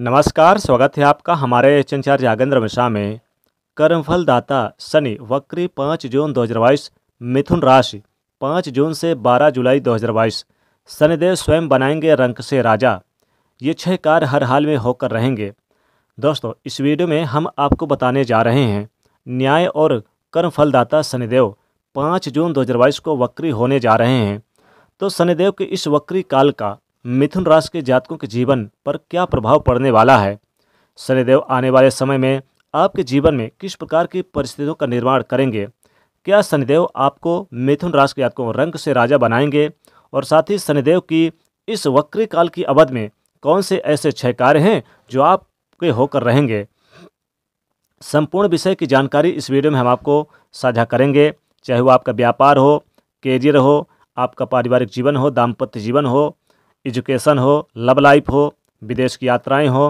नमस्कार स्वागत है आपका हमारे एच एन जागेंद्र मिश्रा में कर्मफल दाता शनि वक्री पाँच जून दो हज़ार बाईस मिथुन राशि पाँच जून से बारह जुलाई दो हज़ार बाईस शनिदेव स्वयं बनाएंगे रंक से राजा ये छह कार्य हर हाल में होकर रहेंगे दोस्तों इस वीडियो में हम आपको बताने जा रहे हैं न्याय और कर्मफलदाता शनिदेव पाँच जून दो को वक्री होने जा रहे हैं तो शनिदेव के इस वक्री काल का मिथुन राशि के जातकों के जीवन पर क्या प्रभाव पड़ने वाला है शनिदेव आने वाले समय में आपके जीवन में किस प्रकार की परिस्थितियों का निर्माण करेंगे क्या शनिदेव आपको मिथुन राशि के जातकों रंग से राजा बनाएंगे और साथ ही शनिदेव की इस वक्री काल की अवध में कौन से ऐसे छह कार्य हैं जो आपके होकर रहेंगे संपूर्ण विषय की जानकारी इस वीडियो में हम आपको साझा करेंगे चाहे वो आपका व्यापार हो कैरियर हो आपका पारिवारिक जीवन हो दाम्पत्य जीवन हो एजुकेशन हो लव लाइफ हो विदेश की यात्राएं हो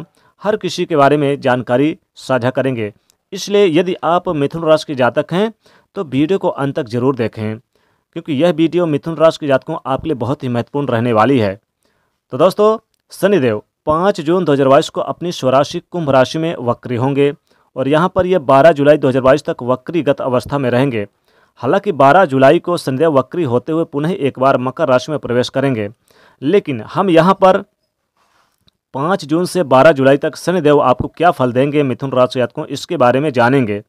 हर किसी के बारे में जानकारी साझा करेंगे इसलिए यदि आप मिथुन राशि के जातक हैं तो वीडियो को अंत तक जरूर देखें क्योंकि यह वीडियो मिथुन राशि के जातकों आपके लिए बहुत ही महत्वपूर्ण रहने वाली है तो दोस्तों शनिदेव पाँच जून दो को अपनी स्वराशि कुंभ राशि में वक्री होंगे और यहाँ पर यह 12 जुलाई 2022 तक वक्रीगत अवस्था में रहेंगे हालांकि 12 जुलाई को शनिदेव वक्री होते हुए पुनः एक बार मकर राशि में प्रवेश करेंगे लेकिन हम यहाँ पर पाँच जून से बारह जुलाई तक शनिदेव आपको क्या फल देंगे मिथुन राशि के जातकों इसके बारे में जानेंगे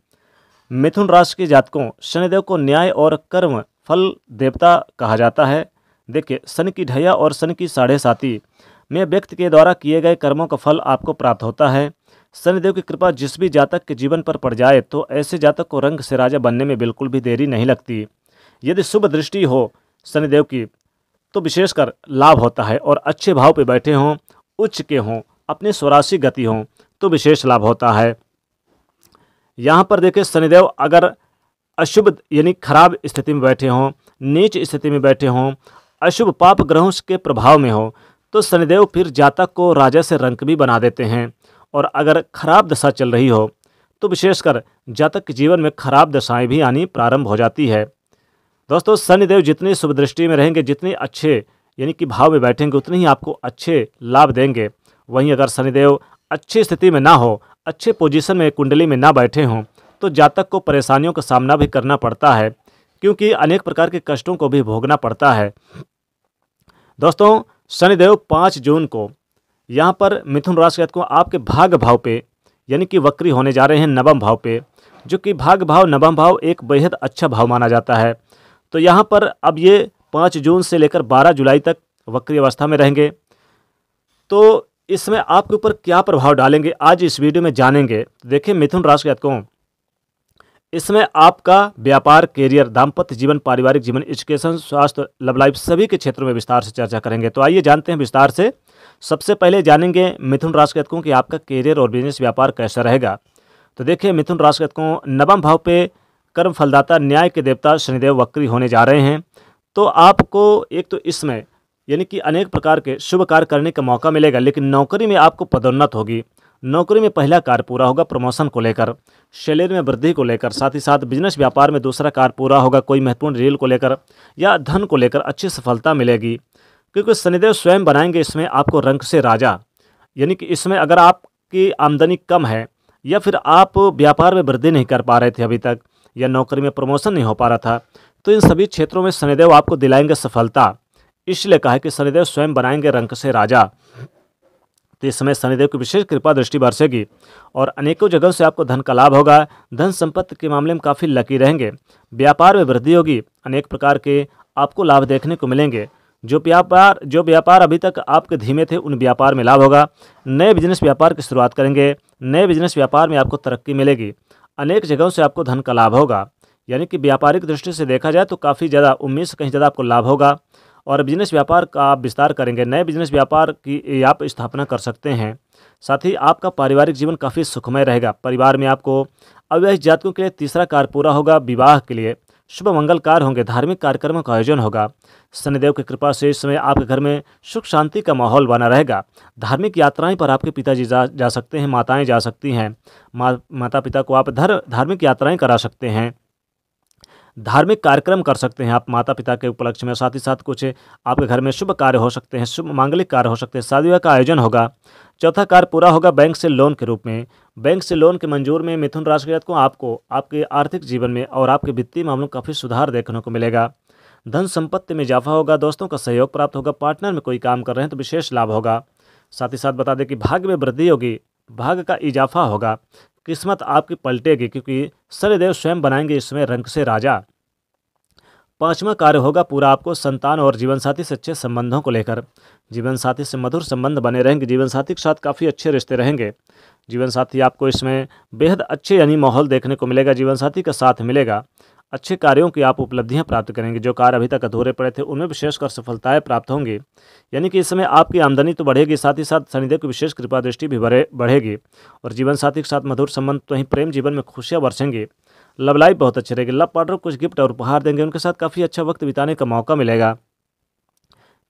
मिथुन राशि के जातकों शनिदेव को न्याय और कर्म फल देवता कहा जाता है देखिए शनि की ढैया और शनि की साढ़े साथी में व्यक्ति के द्वारा किए गए कर्मों का फल आपको प्राप्त होता है शनिदेव की कृपा जिस भी जातक के जीवन पर पड़ जाए तो ऐसे जातक को रंग से राजा बनने में बिल्कुल भी देरी नहीं लगती यदि शुभ दृष्टि हो शनिदेव की तो विशेषकर लाभ होता है और अच्छे भाव पर बैठे हों उच्च के हों अपनी स्वरासी गति हों तो विशेष लाभ होता है यहाँ पर देखें शनिदेव अगर अशुभ यानी खराब स्थिति में बैठे हों नीच स्थिति में बैठे हों अशुभ पाप ग्रहों के प्रभाव में हो तो शनिदेव फिर जातक को राजा से रंक भी बना देते हैं और अगर खराब दशा चल रही हो तो विशेषकर जातक के जीवन में खराब दशाएं भी आनी प्रारंभ हो जाती है दोस्तों शनिदेव जितनी शुभ दृष्टि में रहेंगे जितने अच्छे यानी कि भाव में बैठेंगे उतने ही आपको अच्छे लाभ देंगे वहीं अगर शनिदेव अच्छी स्थिति में ना हो अच्छे पोजीशन में कुंडली में ना बैठे हों तो जातक को परेशानियों का सामना भी करना पड़ता है क्योंकि अनेक प्रकार के कष्टों को भी भोगना पड़ता है दोस्तों शनिदेव पाँच जून को यहाँ पर मिथुन राशि को आपके भाग भाव पे यानी कि वक्री होने जा रहे हैं नवम भाव पे जो कि भाग भाव नवम भाव एक बेहद अच्छा भाव माना जाता है तो यहाँ पर अब ये पाँच जून से लेकर बारह जुलाई तक वक्री अवस्था में रहेंगे तो इसमें आपके ऊपर क्या प्रभाव डालेंगे आज इस वीडियो में जानेंगे तो देखिए मिथुन राशि के जातकों इसमें आपका व्यापार करियर दाम्पत्य जीवन पारिवारिक जीवन एजुकेशन स्वास्थ्य लव लाइफ सभी के क्षेत्रों में विस्तार से चर्चा करेंगे तो आइए जानते हैं विस्तार से सबसे पहले जानेंगे मिथुन राशि के जातकों की आपका करियर और बिजनेस व्यापार कैसा रहेगा तो देखिए मिथुन राशि के जातकों नवम भाव पर कर्म फलदाता न्याय के देवता शनिदेव वक्री होने जा रहे हैं तो आपको एक तो इसमें यानी कि अनेक प्रकार के शुभ कार्य करने का मौका मिलेगा लेकिन नौकरी में आपको पदोन्नत होगी नौकरी में पहला कार्य पूरा होगा प्रमोशन को लेकर सैलरी में वृद्धि को लेकर साथ ही साथ बिजनेस व्यापार में दूसरा कार्य पूरा होगा कोई महत्वपूर्ण रील को लेकर या धन को लेकर अच्छी सफलता मिलेगी क्योंकि शनिदेव स्वयं बनाएंगे इसमें आपको रंग से राजा यानी कि इसमें अगर आपकी आमदनी कम है या फिर आप व्यापार में वृद्धि नहीं कर पा रहे थे अभी तक या नौकरी में प्रमोशन नहीं हो पा रहा था तो इन सभी क्षेत्रों में शनिदेव आपको दिलाएंगे सफलता इसलिए कहा कि शनिदेव स्वयं बनाएंगे रंक से राजा तो इस समय शनिदेव की विशेष कृपा दृष्टि बरसेगी और अनेकों जगहों से आपको धन का लाभ होगा धन संपत्ति के मामले में काफ़ी लकी रहेंगे व्यापार में वृद्धि होगी अनेक प्रकार के आपको लाभ देखने को मिलेंगे जो व्यापार जो व्यापार अभी तक आपके धीमे थे उन व्यापार में लाभ होगा नए बिजनेस व्यापार की शुरुआत करेंगे नए बिजनेस व्यापार में आपको तरक्की मिलेगी अनेक जगहों से आपको धन का लाभ होगा यानी कि व्यापारिक दृष्टि से देखा जाए तो काफ़ी ज़्यादा उम्मीद से कहीं ज़्यादा आपको लाभ होगा और बिजनेस व्यापार का आप विस्तार करेंगे नए बिजनेस व्यापार की आप स्थापना कर सकते हैं साथ ही आपका पारिवारिक जीवन काफ़ी सुखमय रहेगा परिवार में आपको अविवाहित जातकों के लिए तीसरा कार्य पूरा होगा विवाह के लिए शुभ मंगल कार्य होंगे धार्मिक कार्यक्रमों का आयोजन होगा शनिदेव की कृपा से इस समय आपके घर में सुख शांति का माहौल बना रहेगा धार्मिक यात्राएं पर आपके पिताजी जा जा सकते हैं माताएं जा सकती हैं मा, माता पिता को आप धर धार्मिक यात्राएं करा सकते हैं धार्मिक कार्यक्रम कर सकते हैं आप माता पिता के उपलक्ष्य में साथ ही साथ कुछ आपके घर में शुभ कार्य हो सकते हैं शुभ मांगलिक कार्य हो सकते हैं शादी का आयोजन होगा चौथा कार्य पूरा होगा बैंक से लोन के रूप में बैंक से लोन के मंजूर में मिथुन राशि को आपको आपके आर्थिक जीवन में और आपके वित्तीय मामलों में काफ़ी सुधार देखने को मिलेगा धन संपत्ति में इजाफा होगा दोस्तों का सहयोग प्राप्त होगा पार्टनर में कोई काम कर रहे हैं तो विशेष लाभ होगा साथ ही साथ बता दें कि भाग्य में वृद्धि होगी भाग्य का इजाफा होगा किस्मत आपकी पलटेगी क्योंकि सरदेव स्वयं बनाएंगे इसमें रंग से राजा पांचवा कार्य होगा पूरा आपको संतान और जीवनसाथी से अच्छे संबंधों को लेकर जीवनसाथी से मधुर संबंध बने रहेंगे जीवनसाथी के साथ काफ़ी अच्छे रिश्ते रहेंगे जीवनसाथी आपको इसमें बेहद अच्छे यानी माहौल देखने को मिलेगा जीवनसाथी का साथ मिलेगा अच्छे कार्यों की आप उपलब्धियां प्राप्त करेंगे जो कार्य अभी तक अधूरे पड़े थे उनमें विशेषकर सफलताएं प्राप्त होंगी यानी कि इस समय आपकी आमदनी तो बढ़ेगी साथ ही साथ शनिदेव की विशेष कृपा दृष्टि भी बढ़े बढ़ेगी और जीवन साथी के साथ मधुर संबंध तो ही प्रेम जीवन में खुशियाँ बरसेंगी लव लाइफ बहुत अच्छी रहेगी लव पार्टनर कुछ गिफ्ट और उपहार देंगे उनके साथ काफ़ी अच्छा वक्त बिताने का मौका मिलेगा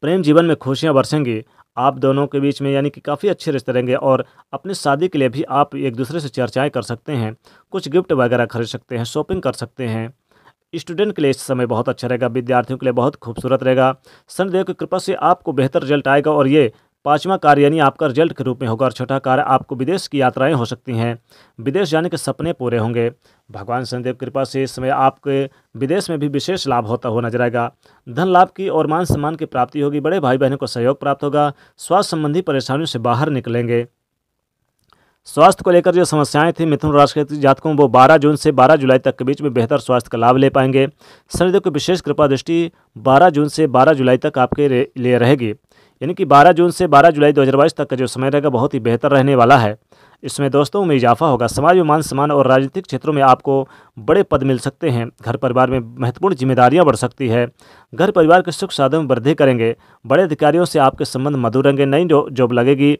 प्रेम जीवन में खुशियाँ बरसेंगी आप दोनों के बीच में यानी कि काफ़ी अच्छे रिश्ते रहेंगे और अपने शादी के लिए भी आप एक दूसरे से चर्चाएं कर सकते हैं कुछ गिफ्ट वगैरह खरीद सकते हैं शॉपिंग कर सकते हैं स्टूडेंट के लिए इस समय बहुत अच्छा रहेगा विद्यार्थियों के लिए बहुत खूबसूरत रहेगा शनिदेव की कृपा से आपको बेहतर रिजल्ट आएगा और ये पांचवा कार्य यानी आपका रिजल्ट के रूप में होगा और छठा कार्य आपको विदेश की यात्राएं हो सकती हैं विदेश जाने के सपने पूरे होंगे भगवान शनिदेव की कृपा से इस समय आपके विदेश में भी विशेष लाभ होता हुआ नजर आएगा धन लाभ की और मान सम्मान की प्राप्ति होगी बड़े भाई बहनों को सहयोग प्राप्त होगा स्वास्थ्य संबंधी परेशानियों से बाहर निकलेंगे स्वास्थ्य को लेकर जो समस्याएं थी मिथुन राशि के जातकों वो 12 जून से 12 जुलाई तक के बीच में बेहतर स्वास्थ्य का लाभ ले पाएंगे शनिदेव की विशेष कृपा दृष्टि 12 जून से 12 जुलाई तक आपके लिए रहेगी यानी कि 12 जून से 12 जुलाई 2022 तक का जो समय रहेगा बहुत ही बेहतर रहने वाला है इसमें दोस्तों में इजाफा होगा समाज में मान सम्मान और राजनीतिक क्षेत्रों में आपको बड़े पद मिल सकते हैं घर परिवार में महत्वपूर्ण जिम्मेदारियां बढ़ सकती है घर परिवार के सुख साधन में वृद्धि करेंगे बड़े अधिकारियों से आपके संबंध मधुर रहेंगे नई जॉब लगेगी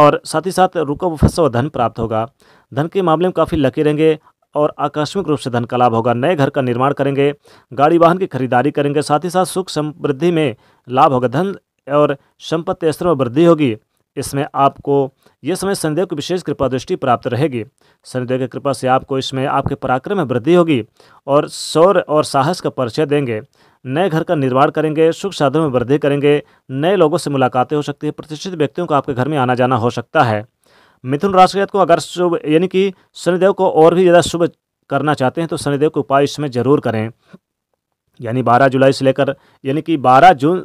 और साथ ही साथ रुको फंसा धन प्राप्त होगा धन के मामले में काफ़ी लकी रहेंगे और आकस्मिक रूप से धन का लाभ होगा नए घर का निर्माण करेंगे गाड़ी वाहन की खरीदारी करेंगे साथ ही साथ सुख समृद्धि में लाभ होगा धन और संपत्ति स्तर में वृद्धि होगी इसमें आपको यह समय शनिदेव की विशेष कृपा दृष्टि प्राप्त रहेगी शनिदेव की कृपा से आपको इसमें आपके पराक्रम में वृद्धि होगी और शौर्य और साहस का परिचय देंगे नए घर का निर्माण करेंगे सुख साधन में वृद्धि करेंगे नए लोगों से मुलाकातें हो सकती है प्रतिष्ठित व्यक्तियों को आपके घर में आना जाना हो सकता है मिथुन राशि को अगर शुभ यानी कि शनिदेव को और भी ज़्यादा शुभ करना चाहते हैं तो शनिदेव के उपाय इसमें जरूर करें यानी 12 जुलाई से लेकर यानी कि 12 जून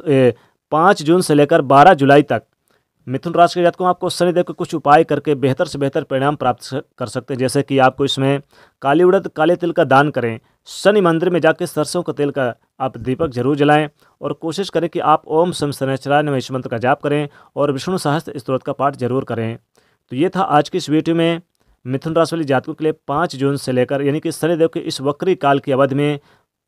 पाँच जून से लेकर बारह जुलाई तक मिथुन राशि के जातकों आपको शनिदेव के कुछ उपाय करके बेहतर से बेहतर परिणाम प्राप्त कर सकते हैं जैसे कि आपको इसमें काली उड़द काले तिल का दान करें शनि मंदिर में जाकर सरसों का तेल का आप दीपक जरूर जलाएं और कोशिश करें कि आप ओम शम शनैचराय नम मंत्र का जाप करें और विष्णु सहस्त्र स्त्रोत का पाठ जरूर करें तो ये था आज की इस वीडियो में मिथुन राशि वाले जातकों के लिए पाँच जून से लेकर यानी कि शनिदेव के इस वक्री काल की अवधि में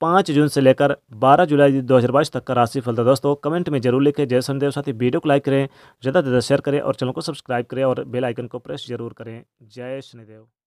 पाँच जून से लेकर बारह जुलाई दो तक का राशि फलता दोस्तों कमेंट में जरूर लिखें जय संदेव साथी वीडियो को लाइक करें ज़्यादा से ज़्यादा शेयर करें और चैनल को सब्सक्राइब करें और बेल आइकन को प्रेस जरूर करें जय शनिदेव